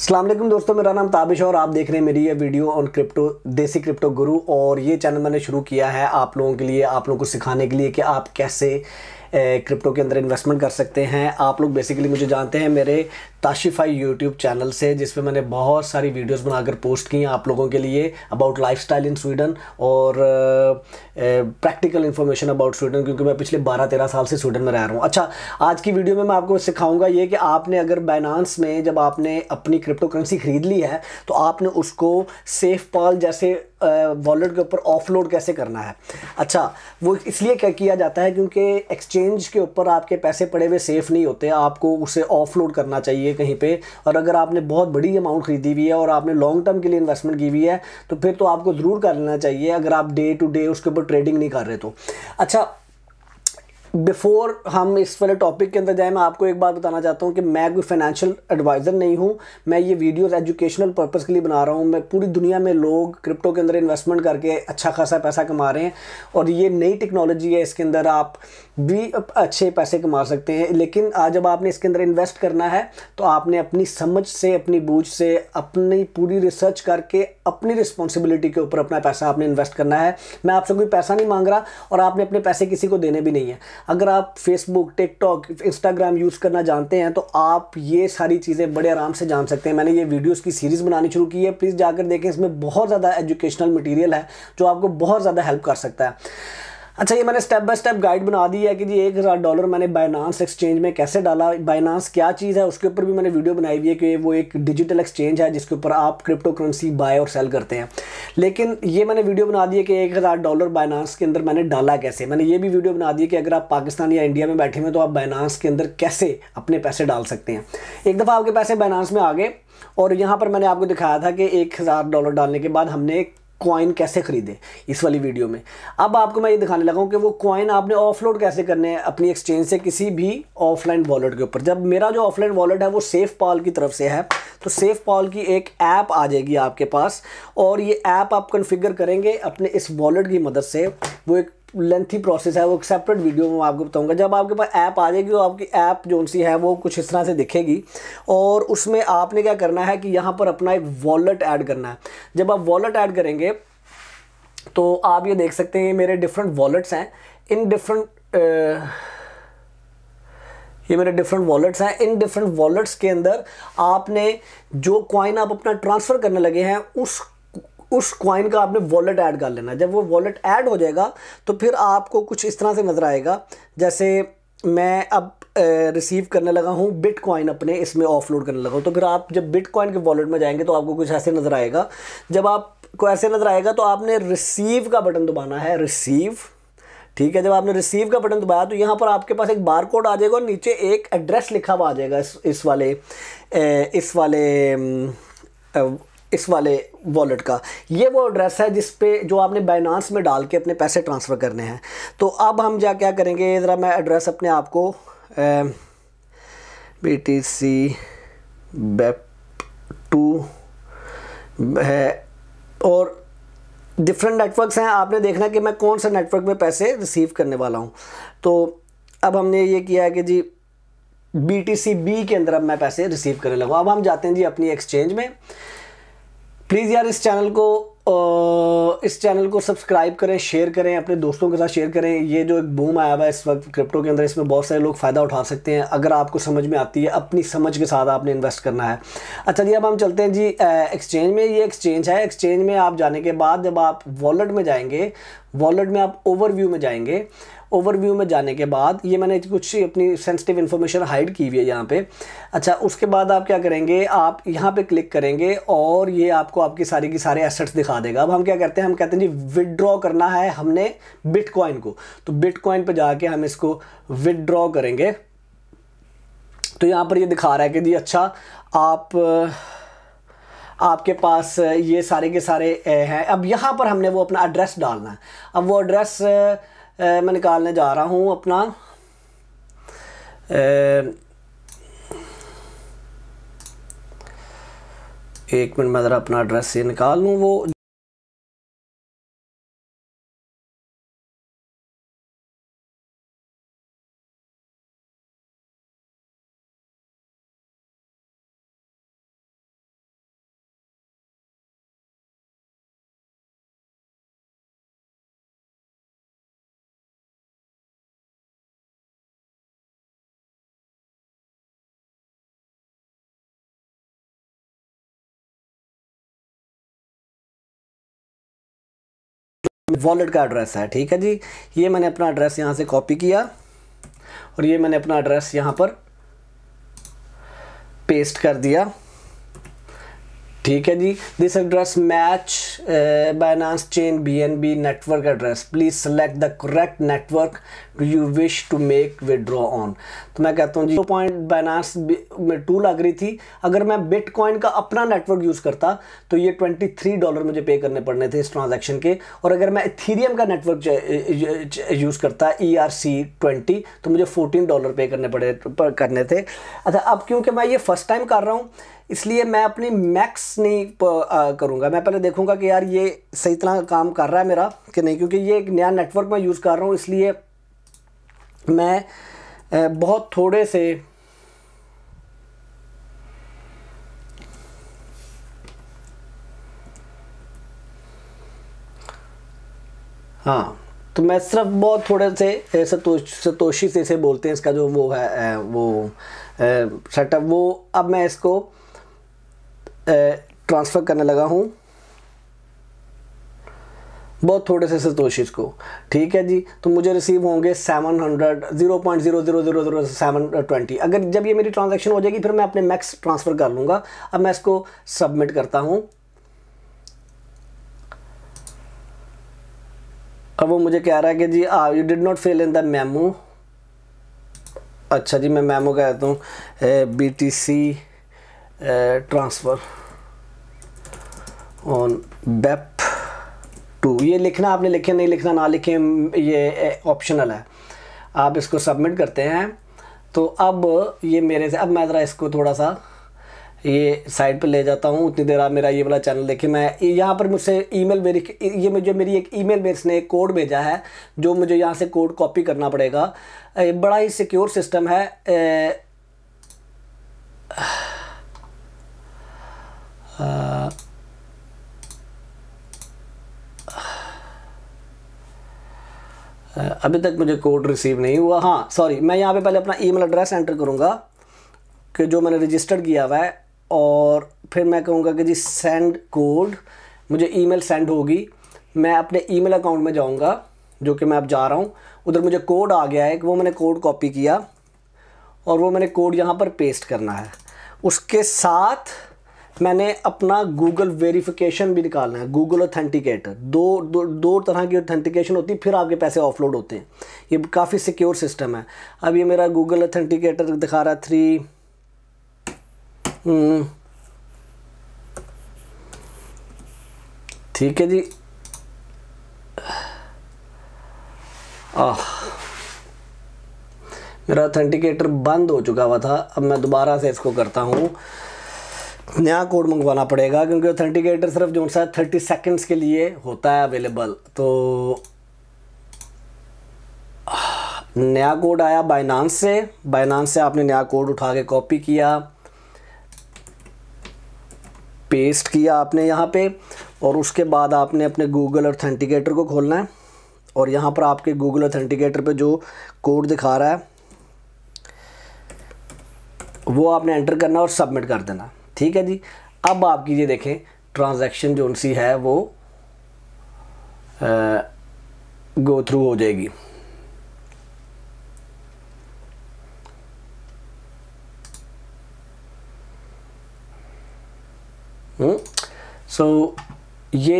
असलम दोस्तों मेरा नाम ताबिश और आप देख रहे हैं मेरी ये video on crypto Desi crypto Guru और ये चैनल मैंने शुरू किया है आप लोगों के लिए आप लोगों को सिखाने के लिए कि आप कैसे क्रिप्टो के अंदर इन्वेस्टमेंट कर सकते हैं आप लोग बेसिकली मुझे जानते हैं मेरे ताशिफाई यूट्यूब चैनल से जिसमें मैंने बहुत सारी वीडियोस बनाकर पोस्ट की हैं आप लोगों के लिए अबाउट लाइफस्टाइल इन स्वीडन और प्रैक्टिकल इन्फॉर्मेशन अबाउट स्वीडन क्योंकि मैं पिछले बारह तेरह साल से स्वीडन में रह रहा हूँ अच्छा आज की वीडियो में मैं आपको सिखाऊंगा ये कि आपने अगर बाइनांस में जब आपने अपनी क्रिप्टो करेंसी खरीद ली है तो आपने उसको सेफ पाल जैसे वॉलेट के ऊपर ऑफलोड कैसे करना है अच्छा वो इसलिए क्या किया जाता है क्योंकि एक्सचेंज एक्सचेंज के ऊपर आपके पैसे पड़े हुए सेफ़ नहीं होते आपको उसे ऑफलोड करना चाहिए कहीं पे और अगर आपने बहुत बड़ी अमाउंट खरीदी हुई है और आपने लॉन्ग टर्म के लिए इन्वेस्टमेंट की हुई है तो फिर तो आपको ज़रूर कर लेना चाहिए अगर आप डे टू डे उसके ऊपर ट्रेडिंग नहीं कर रहे तो अच्छा बिफोर हम इस वाले टॉपिक के अंदर जाए मैं आपको एक बात बताना चाहता हूँ कि मैं कोई फाइनेंशियल एडवाइज़र नहीं हूँ मैं ये वीडियोस एजुकेशनल पर्पस के लिए बना रहा हूँ मैं पूरी दुनिया में लोग क्रिप्टो के अंदर इन्वेस्टमेंट करके अच्छा खासा पैसा कमा रहे हैं और ये नई टेक्नोलॉजी है इसके अंदर आप भी अच्छे पैसे कमा सकते हैं लेकिन आज जब आपने इसके अंदर इन्वेस्ट करना है तो आपने अपनी समझ से अपनी बूझ से अपनी पूरी रिसर्च करके अपनी रिस्पॉन्सिबिलिटी के ऊपर अपना पैसा आपने इन्वेस्ट करना है मैं आपसे कोई पैसा नहीं मांग रहा और आपने अपने पैसे किसी को देने भी नहीं है अगर आप फेसबुक टिकटॉक इंस्टाग्राम यूज़ करना जानते हैं तो आप ये सारी चीज़ें बड़े आराम से जान सकते हैं मैंने ये वीडियोज़ की सीरीज़ बनानी शुरू की है प्लीज़ जाकर देखें इसमें बहुत ज़्यादा एजुकेशनल मटीरियल है जो आपको बहुत ज़्यादा हेल्प कर सकता है अच्छा ये मैंने स्टेप बाय स्टेप गाइड बना दी है कि जी एक हज़ार डॉलर मैंने बाइनांस एक्सचेंज में कैसे डाला बाइनांस क्या चीज़ है उसके ऊपर भी मैंने वीडियो बनाई हुई है कि वो एक डिजिटल एक्सचेंज है जिसके ऊपर आप क्रिप्टो करेंसी बाय और सेल करते हैं लेकिन ये मैंने वीडियो बना दी है कि एक हज़ार डॉलर बाइनांस के अंदर मैंने डाला कैसे मैंने ये भी वीडियो बना दी है कि अगर आप पाकिस्तान या इंडिया में बैठे हुए तो आप बाइनांस के अंदर कैसे अपने पैसे डाल सकते हैं एक दफ़ा आपके पैसे बाइनांस में आ गए और यहाँ पर मैंने आपको दिखाया था कि एक हज़ार डॉलर डालने के बाद हमने कॉइन कैसे खरीदे इस वाली वीडियो में अब आपको मैं ये दिखाने लगा हूँ कि वो कॉइन आपने ऑफलोड कैसे करने हैं अपनी एक्सचेंज से किसी भी ऑफलाइन वॉलेट के ऊपर जब मेरा जो ऑफलाइन वॉलेट है वो सेफ पॉल की तरफ से है तो सेफ पॉल की एक ऐप आ जाएगी आपके पास और ये ऐप आप कन्फिगर करेंगे अपने इस वॉलेट की मदद से वो एक लेंथी प्रोसेस है वो सेपरेट वीडियो में आपको बताऊंगा जब आपके पास ऐप आ जाएगी तो आपकी ऐप जो सी है वो कुछ इस तरह से दिखेगी और उसमें आपने क्या करना है कि यहाँ पर अपना एक वॉलेट ऐड करना है जब आप वॉलेट ऐड करेंगे तो आप ये देख सकते हैं मेरे डिफरेंट वॉलेट्स हैं इन डिफरेंट ये मेरे डिफरेंट वॉलेट्स हैं इन डिफरेंट वॉलेट्स के अंदर आपने जो कॉइन आप अपना ट्रांसफ़र करने लगे हैं उस उस कॉइन का आपने वॉलेट ऐड कर लेना जब वो वॉलेट ऐड हो जाएगा तो फिर आपको कुछ इस तरह से नज़र आएगा जैसे मैं अब रिसीव करने लगा हूँ बिट कॉइन अपने इसमें ऑफलोड करने लगा हूँ तो फिर आप जब बिट कॉइन के वॉलेट में जाएंगे तो आपको कुछ ऐसे नज़र आएगा जब आपको ऐसे नज़र आएगा तो आपने रिसीव का बटन दबाना है रिसीव ठीक है जब आपने रिसीव का बटन दबाया तो यहाँ पर आपके पास एक बार कोड आ जाएगा और नीचे एक एड्रेस लिखा हुआ आ जाएगा इस इस वाले ए, इस वाले इस वाले वॉलेट का ये वो एड्रेस है जिस पे जो आपने बाइनांस में डाल के अपने पैसे ट्रांसफ़र करने हैं तो अब हम जा क्या करेंगे ज़रा मैं एड्रेस अपने आप को B T C bep two है और डिफरेंट नेटवर्क्स हैं आपने देखना कि मैं कौन सा नेटवर्क में पैसे रिसीव करने वाला हूँ तो अब हमने ये किया है कि जी बी टी सी बी के अंदर अब मैं पैसे रिसीव करने लगा अब हम जाते हैं जी अपनी एक्सचेंज में प्लीज़ यार इस चैनल को इस चैनल को सब्सक्राइब करें शेयर करें अपने दोस्तों के साथ शेयर करें ये जो एक बूम आया हुआ है इस वक्त क्रिप्टो के अंदर इसमें बहुत सारे लोग फ़ायदा उठा सकते हैं अगर आपको समझ में आती है अपनी समझ के साथ आपने इन्वेस्ट करना है अच्छा जी अब हम चलते हैं जी एक्सचेंज में ये एक्सचेंज है एक्सचेंज में आप जाने के बाद जब आप वॉलेट में जाएंगे वॉलेट में आप ओवरव्यू में जाएंगे ओवरव्यू में जाने के बाद ये मैंने कुछ अपनी सेंसिटिव इन्फॉर्मेशन हाइड की हुई है यहाँ पे अच्छा उसके बाद आप क्या करेंगे आप यहाँ पे क्लिक करेंगे और ये आपको आपकी सारी की सारे एसेट्स दिखा देगा अब हम क्या करते हैं हम कहते हैं जी विदड्रॉ करना है हमने बिटकॉइन को तो बिटकॉइन पर जाके हम इसको विदड्रॉ करेंगे तो यहाँ पर ये दिखा रहा है कि जी अच्छा आप आपके पास ये सारे के सारे हैं अब यहाँ पर हमने वो अपना एड्रेस डालना है अब वो एड्रेस मैं निकालने जा रहा हूँ अपना एक मिनट मैं ज़रा अपना एड्रेस ये निकाल लूँ वो वॉलेट का एड्रेस है ठीक है जी ये मैंने अपना एड्रेस यहाँ से कॉपी किया और ये मैंने अपना एड्रेस यहाँ पर पेस्ट कर दिया ठीक है जी this address match Binance chain B N B network address please select the correct network do you wish to make withdraw on तो मैं कहता हूँ जी पॉइंट बाइनांस में टू लग रही थी अगर मैं बिटकॉइन का अपना नेटवर्क यूज़ करता तो ये ट्वेंटी थ्री डॉलर मुझे पे करने पड़ने थे इस ट्रांजेक्शन के और अगर मैं इथीरियम का नेटवर्क यूज़ करता ई आर सी ट्वेंटी तो मुझे फोर्टीन डॉलर पे करने पड़े करने थे अच्छा अब क्योंकि मैं ये फर्स्ट टाइम कर रहा हूँ इसलिए मैं अपनी मैक्स नहीं करूँगा मैं पहले देखूँगा कि यार ये सही तरह काम कर रहा है मेरा कि नहीं क्योंकि ये एक नया नेटवर्क मैं यूज़ कर रहा हूँ इसलिए मैं बहुत थोड़े से हाँ तो मैं सिर्फ बहुत थोड़े से सतोश सतोशी से इसे बोलते हैं इसका जो वो है वो सेटअप वो अब मैं इसको ट्रांसफ़र करने लगा हूँ बहुत थोड़े से सतोशिज को ठीक है जी तो मुझे रिसीव होंगे seven hundred zero point zero zero zero zero seven twenty अगर जब ये मेरी ट्रांजैक्शन हो जाएगी फिर मैं अपने मैक्स ट्रांसफ़र कर लूँगा अब मैं इसको सबमिट करता हूँ अब वो मुझे कह रहा है कि जी ah you did not fail in the memo अच्छा जी मैं मेमो कहता हूँ B T C transfer on bep two ये लिखना आपने लिखे नहीं लिखना ना लिखे ये ऑप्शनल है आप इसको सबमिट करते हैं तो अब ये मेरे से अब मैं ज़रा इसको थोड़ा सा ये साइड पर ले जाता हूँ उतनी देर आप मेरा ये वाला चैनल देखें मैं यहाँ पर मुझसे ईमेल मेल ये मुझे मेरी एक ईमेल मेल ने एक कोड भेजा है जो मुझे यहाँ से कोड कॉपी करना पड़ेगा बड़ा ही सिक्योर सिस्टम है अभी तक मुझे कोड रिसीव नहीं हुआ हाँ सॉरी मैं यहाँ पे पहले अपना ईमेल एड्रेस एंटर करूँगा कि जो मैंने रजिस्टर्ड किया हुआ है और फिर मैं कहूँगा कि जी सेंड कोड मुझे ईमेल सेंड होगी मैं अपने ईमेल अकाउंट में जाऊँगा जो कि मैं अब जा रहा हूँ उधर मुझे कोड आ गया है कि वो मैंने कोड कॉपी किया और वो मैंने कोड यहाँ पर पेस्ट करना है उसके साथ मैंने अपना गूगल वेरिफिकेशन भी निकालना है गूगल ऑथेंटिकेटर दो, दो दो तरह की ऑथेंटिकेशन होती है फिर आपके पैसे ऑफलोड होते हैं ये काफ़ी सिक्योर सिस्टम है अब ये मेरा गूगल ऑथेंटिकेटर दिखा रहा है थ्री हम्म। ठीक है जी आह मेरा ऑथेंटिकेटर बंद हो चुका हुआ था अब मैं दोबारा से इसको करता हूँ नया कोड मंगवाना पड़ेगा क्योंकि ऑथेंटिकेटर सिर्फ जो सा थर्टी सेकेंड्स के लिए होता है अवेलेबल तो नया कोड आया बाइनांस से बाइनांस से आपने नया कोड उठा के कॉपी किया पेस्ट किया आपने यहाँ पे और उसके बाद आपने अपने गूगल ऑथेंटिकेटर को खोलना है और यहाँ पर आपके गूगल ऑथेंटिकेटर पे जो कोड दिखा रहा है वो आपने एंटर करना और सबमिट कर देना ठीक है जी अब आपकी ये देखें ट्रांजैक्शन जो उनसी है वो गो थ्रू हो जाएगी सो हम्म, so, ये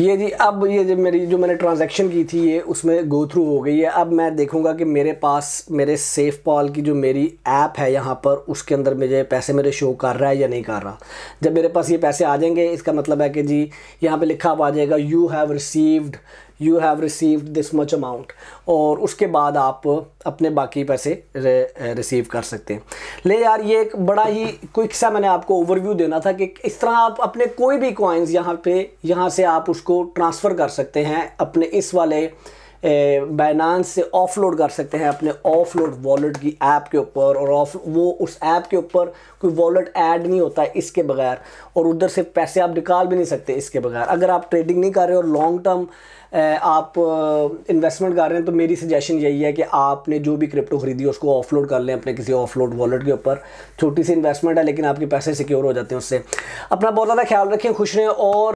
ये जी अब ये जो मेरी जो मैंने ट्रांजैक्शन की थी ये उसमें गो थ्रू हो गई है अब मैं देखूंगा कि मेरे पास मेरे सेफ पॉल की जो मेरी ऐप है यहाँ पर उसके अंदर मुझे पैसे मेरे शो कर रहा है या नहीं कर रहा जब मेरे पास ये पैसे आ जाएंगे इसका मतलब है कि जी यहाँ पे लिखा हुआ आ जाएगा you have received you have received this much amount और उसके बाद आप अपने बाकी पैसे रिसीव eh, कर सकते हैं ले यार ये एक बड़ा ही क्विक सा मैंने आपको ओवरव्यू देना था कि इस तरह आप अपने कोई भी कॉइन्स यहाँ पे यहाँ से आप उसको ट्रांसफ़र कर सकते हैं अपने इस वाले बैनान्स से ऑफलोड कर सकते हैं अपने ऑफलोड वॉलेट की ऐप के ऊपर और ऑफ वो उस ऐप के ऊपर कोई वॉलेट ऐड नहीं होता है इसके बगैर और उधर से पैसे आप निकाल भी नहीं सकते इसके बगैर अगर आप ट्रेडिंग नहीं कर रहे और लॉन्ग टर्म आप इन्वेस्टमेंट कर रहे हैं तो मेरी सजेशन यही है कि आपने जो भी क्रिप्टो खरीदी है उसको ऑफलोड कर लें अपने किसी ऑफलोड वॉलेट के ऊपर छोटी सी इन्वेस्टमेंट है लेकिन आपके पैसे सिक्योर हो जाते हैं उससे अपना बहुत ज़्यादा ख्याल रखें खुश रहें और